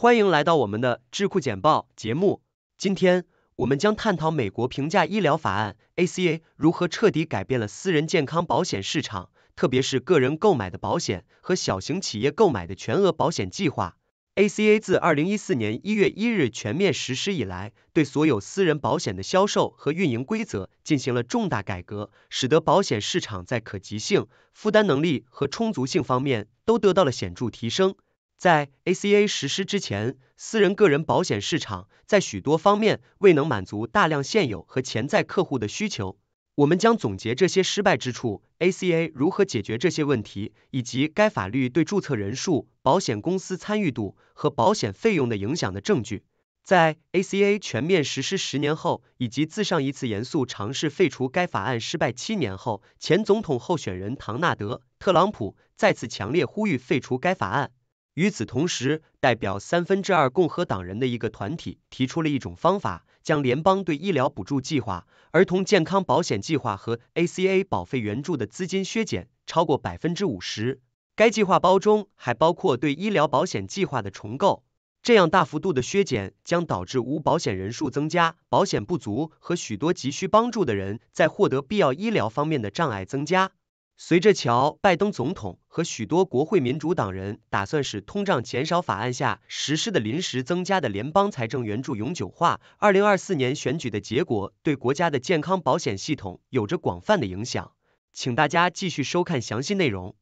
欢迎来到我们的智库简报节目。今天，我们将探讨美国平价医疗法案 （ACA） 如何彻底改变了私人健康保险市场，特别是个人购买的保险和小型企业购买的全额保险计划。ACA 自二零一四年一月一日全面实施以来，对所有私人保险的销售和运营规则进行了重大改革，使得保险市场在可及性、负担能力和充足性方面都得到了显著提升。在 ACA 实施之前，私人个人保险市场在许多方面未能满足大量现有和潜在客户的需求。我们将总结这些失败之处，ACA 如何解决这些问题，以及该法律对注册人数、保险公司参与度和保险费用的影响的证据。在 ACA 全面实施十年后，以及自上一次严肃尝试废除该法案失败七年后，前总统候选人唐纳德·特朗普再次强烈呼吁废除该法案。与此同时，代表三分之二共和党人的一个团体提出了一种方法，将联邦对医疗补助计划、儿童健康保险计划和 ACA 保费援助的资金削减超过百分之五十。该计划包中还包括对医疗保险计划的重构。这样大幅度的削减将导致无保险人数增加、保险不足和许多急需帮助的人在获得必要医疗方面的障碍增加。随着乔·拜登总统和许多国会民主党人打算使通胀减少法案下实施的临时增加的联邦财政援助永久化，二零二四年选举的结果对国家的健康保险系统有着广泛的影响。请大家继续收看详细内容。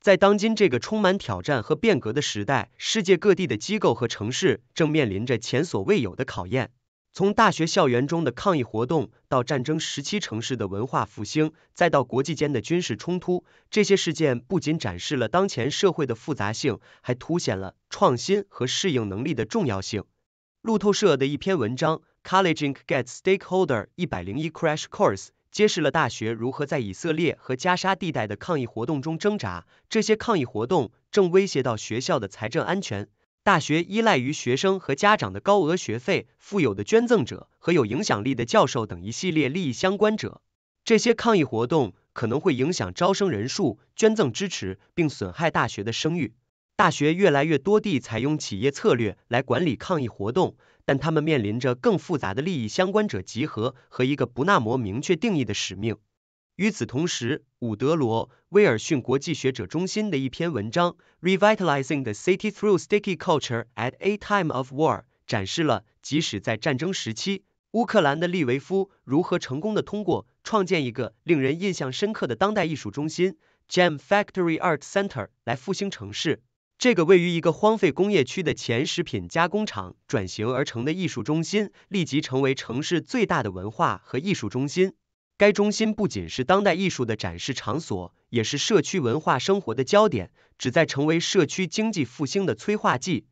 在当今这个充满挑战和变革的时代，世界各地的机构和城市正面临着前所未有的考验。从大学校园中的抗议活动，到战争时期城市的文化复兴，再到国际间的军事冲突，这些事件不仅展示了当前社会的复杂性，还凸显了创新和适应能力的重要性。路透社的一篇文章《College Gets Stakeholder 101 Crash Course》揭示了大学如何在以色列和加沙地带的抗议活动中挣扎，这些抗议活动正威胁到学校的财政安全。大学依赖于学生和家长的高额学费、富有的捐赠者和有影响力的教授等一系列利益相关者。这些抗议活动可能会影响招生人数、捐赠支持，并损害大学的声誉。大学越来越多地采用企业策略来管理抗议活动，但他们面临着更复杂的利益相关者集合和一个不那么明确定义的使命。与此同时，伍德罗·威尔逊国际学者中心的一篇文章《Revitalizing the City Through Sticky Culture at a Time of War》展示了，即使在战争时期，乌克兰的利维夫如何成功的通过创建一个令人印象深刻的当代艺术中心 （Gem Factory Art Center） 来复兴城市。这个位于一个荒废工业区的前食品加工厂转型而成的艺术中心，立即成为城市最大的文化和艺术中心。该中心不仅是当代艺术的展示场所，也是社区文化生活的焦点，旨在成为社区经济复兴的催化剂。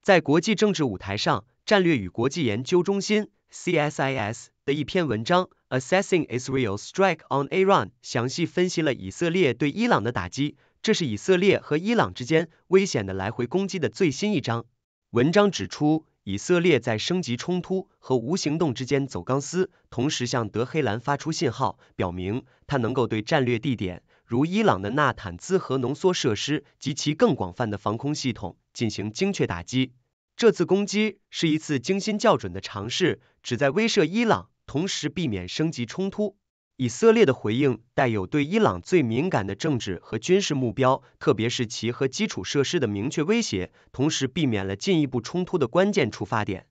在国际政治舞台上，战略与国际研究中心 （CSIS） 的一篇文章《Assessing Israel's Strike on Iran》详细分析了以色列对伊朗的打击，这是以色列和伊朗之间危险的来回攻击的最新一章。文章指出。以色列在升级冲突和无行动之间走钢丝，同时向德黑兰发出信号，表明它能够对战略地点，如伊朗的纳坦兹核浓缩设施及其更广泛的防空系统进行精确打击。这次攻击是一次精心校准的尝试，旨在威慑伊朗，同时避免升级冲突。以色列的回应带有对伊朗最敏感的政治和军事目标，特别是其和基础设施的明确威胁，同时避免了进一步冲突的关键出发点。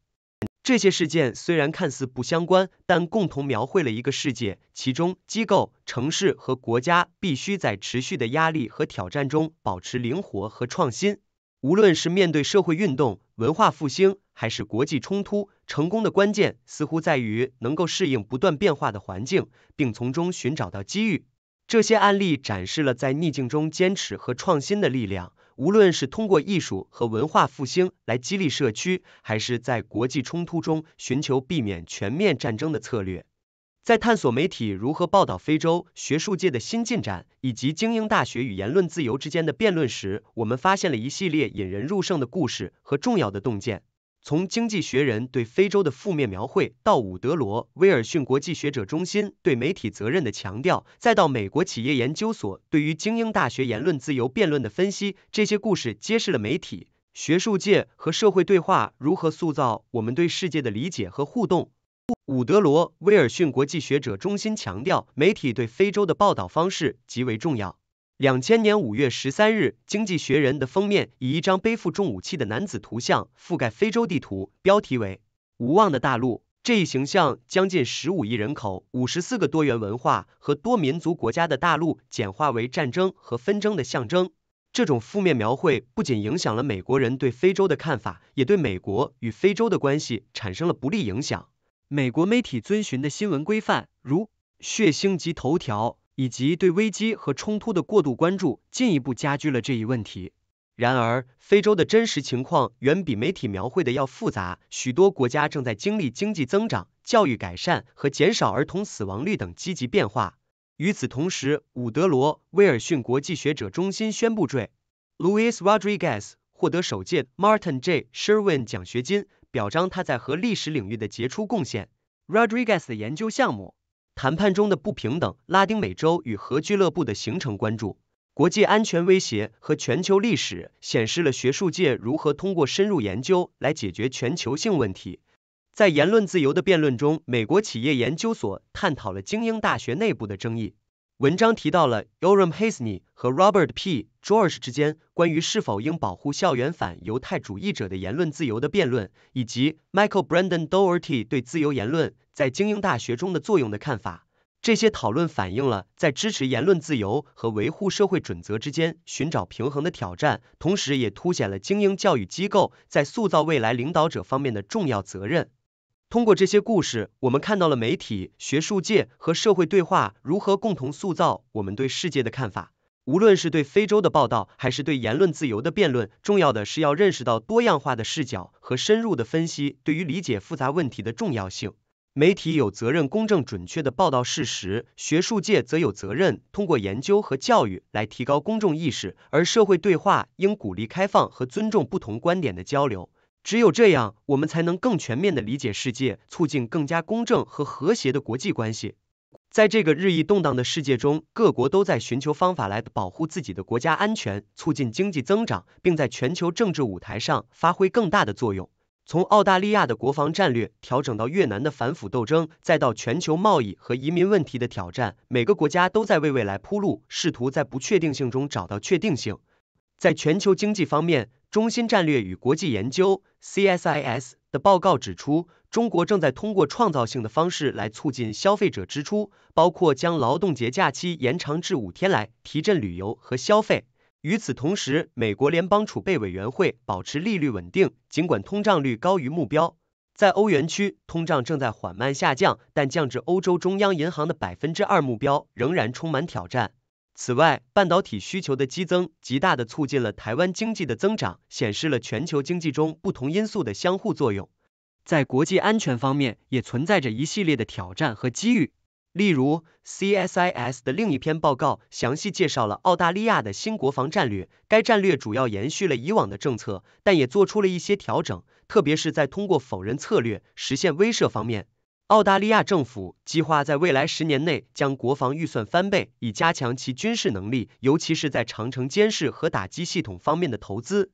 这些事件虽然看似不相关，但共同描绘了一个世界，其中机构、城市和国家必须在持续的压力和挑战中保持灵活和创新。无论是面对社会运动、文化复兴。还是国际冲突，成功的关键似乎在于能够适应不断变化的环境，并从中寻找到机遇。这些案例展示了在逆境中坚持和创新的力量。无论是通过艺术和文化复兴来激励社区，还是在国际冲突中寻求避免全面战争的策略，在探索媒体如何报道非洲学术界的新进展，以及精英大学与言论自由之间的辩论时，我们发现了一系列引人入胜的故事和重要的洞见。从《经济学人》对非洲的负面描绘，到伍德罗·威尔逊国际学者中心对媒体责任的强调，再到美国企业研究所对于精英大学言论自由辩论的分析，这些故事揭示了媒体、学术界和社会对话如何塑造我们对世界的理解和互动。伍德罗·威尔逊国际学者中心强调，媒体对非洲的报道方式极为重要。两千年五月十三日，《经济学人》的封面以一张背负重武器的男子图像覆盖非洲地图，标题为“无望的大陆”。这一形象将近十五亿人口、五十四个多元文化和多民族国家的大陆简化为战争和纷争的象征。这种负面描绘不仅影响了美国人对非洲的看法，也对美国与非洲的关系产生了不利影响。美国媒体遵循的新闻规范，如血腥及头条。以及对危机和冲突的过度关注，进一步加剧了这一问题。然而，非洲的真实情况远比媒体描绘的要复杂。许多国家正在经历经济增长、教育改善和减少儿童死亡率等积极变化。与此同时，伍德罗·威尔逊国际学者中心宣布，追 Luis Rodriguez 获得首届 Martin J. Sherwin 奖学金，表彰他在核历史领域的杰出贡献。Rodriguez 的研究项目。谈判中的不平等、拉丁美洲与核俱乐部的形成、关注国际安全威胁和全球历史，显示了学术界如何通过深入研究来解决全球性问题。在言论自由的辩论中，美国企业研究所探讨了精英大学内部的争议。文章提到了 u r a m h a s n y 和 Robert P。George 之间关于是否应保护校园反犹太主义者的言论自由的辩论，以及 Michael Brandon Dougherty 对自由言论在精英大学中的作用的看法，这些讨论反映了在支持言论自由和维护社会准则之间寻找平衡的挑战，同时也凸显了精英教育机构在塑造未来领导者方面的重要责任。通过这些故事，我们看到了媒体、学术界和社会对话如何共同塑造我们对世界的看法。无论是对非洲的报道，还是对言论自由的辩论，重要的是要认识到多样化的视角和深入的分析对于理解复杂问题的重要性。媒体有责任公正、准确地报道事实，学术界则有责任通过研究和教育来提高公众意识，而社会对话应鼓励开放和尊重不同观点的交流。只有这样，我们才能更全面地理解世界，促进更加公正和和谐的国际关系。在这个日益动荡的世界中，各国都在寻求方法来保护自己的国家安全，促进经济增长，并在全球政治舞台上发挥更大的作用。从澳大利亚的国防战略调整到越南的反腐斗争，再到全球贸易和移民问题的挑战，每个国家都在为未来铺路，试图在不确定性中找到确定性。在全球经济方面，中心战略与国际研究 （CSIS） 的报告指出。中国正在通过创造性的方式来促进消费者支出，包括将劳动节假期延长至五天来提振旅游和消费。与此同时，美国联邦储备委员会保持利率稳定，尽管通胀率高于目标。在欧元区，通胀正在缓慢下降，但降至欧洲中央银行的百分之二目标仍然充满挑战。此外，半导体需求的激增极大地促进了台湾经济的增长，显示了全球经济中不同因素的相互作用。在国际安全方面，也存在着一系列的挑战和机遇。例如，CSIS 的另一篇报告详细介绍了澳大利亚的新国防战略。该战略主要延续了以往的政策，但也做出了一些调整，特别是在通过否认策略实现威慑方面。澳大利亚政府计划在未来十年内将国防预算翻倍，以加强其军事能力，尤其是在长城监视和打击系统方面的投资。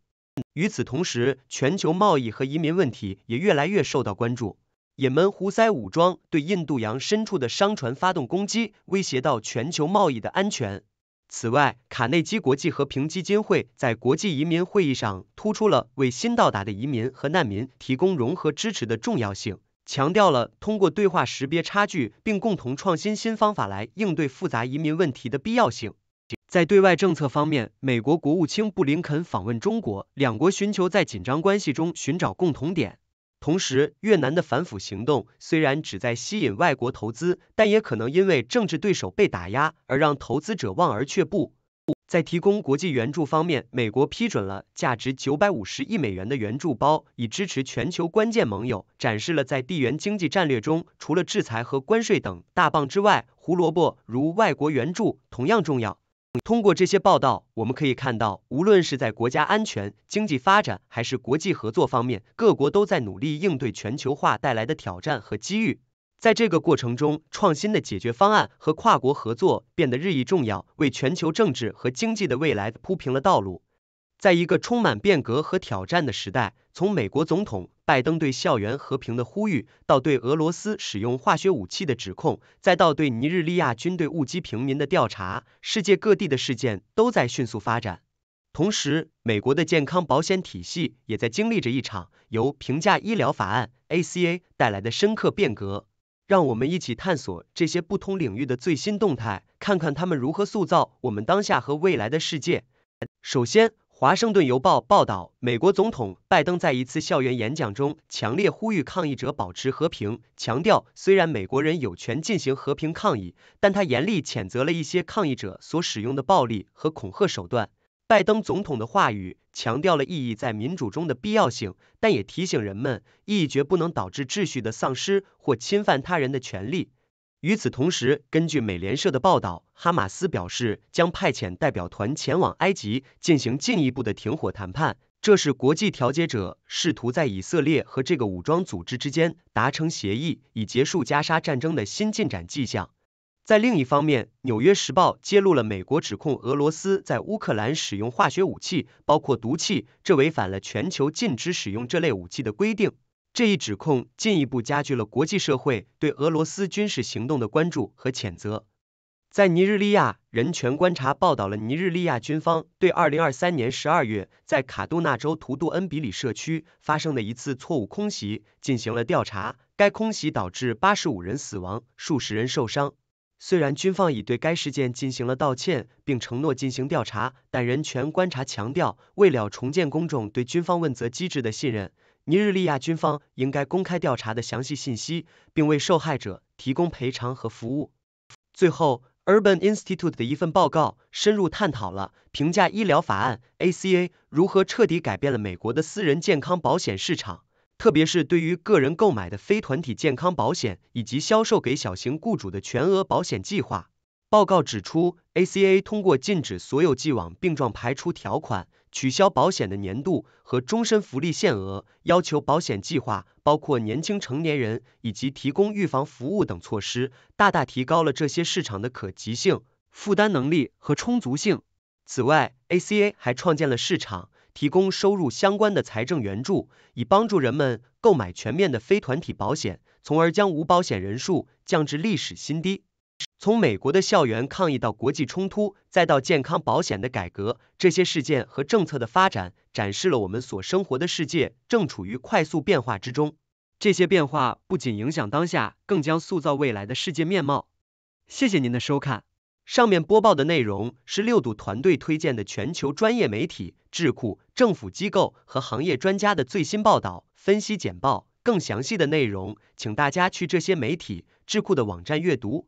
与此同时，全球贸易和移民问题也越来越受到关注。也门胡塞武装对印度洋深处的商船发动攻击，威胁到全球贸易的安全。此外，卡内基国际和平基金会在国际移民会议上突出了为新到达的移民和难民提供融合支持的重要性，强调了通过对话识别差距，并共同创新新方法来应对复杂移民问题的必要性。在对外政策方面，美国国务卿布林肯访问中国，两国寻求在紧张关系中寻找共同点。同时，越南的反腐行动虽然旨在吸引外国投资，但也可能因为政治对手被打压而让投资者望而却步。在提供国际援助方面，美国批准了价值九百五十亿美元的援助包，以支持全球关键盟友，展示了在地缘经济战略中，除了制裁和关税等大棒之外，胡萝卜如外国援助同样重要。通过这些报道，我们可以看到，无论是在国家安全、经济发展还是国际合作方面，各国都在努力应对全球化带来的挑战和机遇。在这个过程中，创新的解决方案和跨国合作变得日益重要，为全球政治和经济的未来铺平了道路。在一个充满变革和挑战的时代，从美国总统拜登对校园和平的呼吁，到对俄罗斯使用化学武器的指控，再到对尼日利亚军队误击平民的调查，世界各地的事件都在迅速发展。同时，美国的健康保险体系也在经历着一场由平价医疗法案 （ACA） 带来的深刻变革。让我们一起探索这些不同领域的最新动态，看看他们如何塑造我们当下和未来的世界。首先，《华盛顿邮报》报道，美国总统拜登在一次校园演讲中强烈呼吁抗议者保持和平，强调虽然美国人有权进行和平抗议，但他严厉谴责了一些抗议者所使用的暴力和恐吓手段。拜登总统的话语强调了意义在民主中的必要性，但也提醒人们，意义绝不能导致秩序的丧失或侵犯他人的权利。与此同时，根据美联社的报道，哈马斯表示将派遣代表团前往埃及进行进一步的停火谈判。这是国际调解者试图在以色列和这个武装组织之间达成协议，以结束加沙战争的新进展迹象。在另一方面，《纽约时报》揭露了美国指控俄罗斯在乌克兰使用化学武器，包括毒气，这违反了全球禁止使用这类武器的规定。这一指控进一步加剧了国际社会对俄罗斯军事行动的关注和谴责。在尼日利亚，人权观察报道了尼日利亚军方对二零二三年十二月在卡杜纳州图杜恩比里社区发生的一次错误空袭进行了调查。该空袭导致八十五人死亡，数十人受伤。虽然军方已对该事件进行了道歉，并承诺进行调查，但人权观察强调，为了重建公众对军方问责机制的信任。尼日利亚军方应该公开调查的详细信息，并为受害者提供赔偿和服务。最后，Urban Institute 的一份报告深入探讨了评价医疗法案 （ACA） 如何彻底改变了美国的私人健康保险市场，特别是对于个人购买的非团体健康保险以及销售给小型雇主的全额保险计划。报告指出，ACA 通过禁止所有既往病状排除条款。取消保险的年度和终身福利限额，要求保险计划包括年轻成年人以及提供预防服务等措施，大大提高了这些市场的可及性、负担能力和充足性。此外，ACA 还创建了市场，提供收入相关的财政援助，以帮助人们购买全面的非团体保险，从而将无保险人数降至历史新低。从美国的校园抗议到国际冲突，再到健康保险的改革，这些事件和政策的发展，展示了我们所生活的世界正处于快速变化之中。这些变化不仅影响当下，更将塑造未来的世界面貌。谢谢您的收看。上面播报的内容是六度团队推荐的全球专业媒体、智库、政府机构和行业专家的最新报道、分析简报。更详细的内容，请大家去这些媒体、智库的网站阅读。